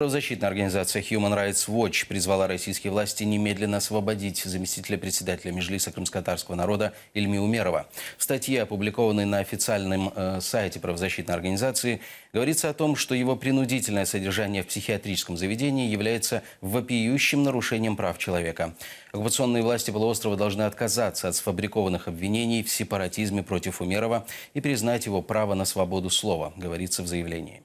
Правозащитная организация Human Rights Watch призвала российские власти немедленно освободить заместителя председателя Межлиса крымскотарского народа Ильми Умерова. В статье, опубликованной на официальном э, сайте правозащитной организации, говорится о том, что его принудительное содержание в психиатрическом заведении является вопиющим нарушением прав человека. Оккупационные власти полуострова должны отказаться от сфабрикованных обвинений в сепаратизме против Умерова и признать его право на свободу слова, говорится в заявлении.